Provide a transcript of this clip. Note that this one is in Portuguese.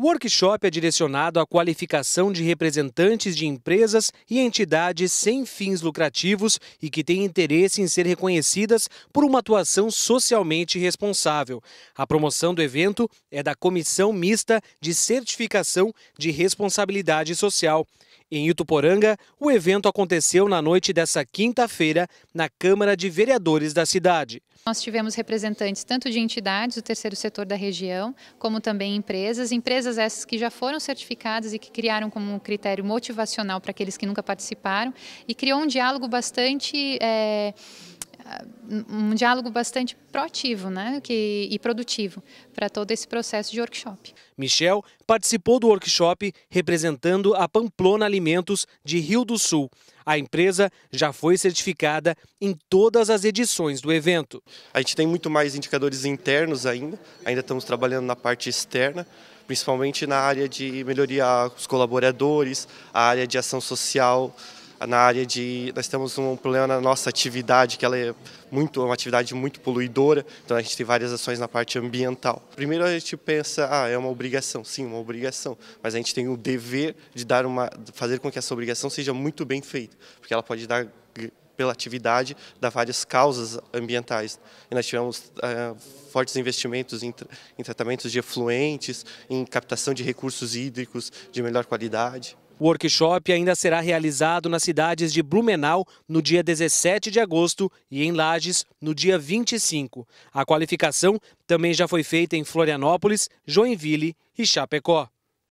O workshop é direcionado à qualificação de representantes de empresas e entidades sem fins lucrativos e que têm interesse em ser reconhecidas por uma atuação socialmente responsável. A promoção do evento é da Comissão Mista de Certificação de Responsabilidade Social. Em Ituporanga, o evento aconteceu na noite dessa quinta-feira na Câmara de Vereadores da cidade. Nós tivemos representantes tanto de entidades do terceiro setor da região, como também empresas, empresas essas que já foram certificadas e que criaram como um critério motivacional para aqueles que nunca participaram, e criou um diálogo bastante... É um diálogo bastante proativo né, que, e produtivo para todo esse processo de workshop. Michel participou do workshop representando a Pamplona Alimentos de Rio do Sul. A empresa já foi certificada em todas as edições do evento. A gente tem muito mais indicadores internos ainda, ainda estamos trabalhando na parte externa, principalmente na área de melhoria os colaboradores, a área de ação social, na área de nós temos um problema na nossa atividade que ela é muito é uma atividade muito poluidora, então a gente tem várias ações na parte ambiental. Primeiro a gente pensa, ah, é uma obrigação, sim, uma obrigação, mas a gente tem o dever de dar uma fazer com que essa obrigação seja muito bem feita, porque ela pode dar pela atividade dá várias causas ambientais. E nós tivemos uh, fortes investimentos em, em tratamentos de efluentes, em captação de recursos hídricos de melhor qualidade. O workshop ainda será realizado nas cidades de Blumenau no dia 17 de agosto e em Lages no dia 25. A qualificação também já foi feita em Florianópolis, Joinville e Chapecó.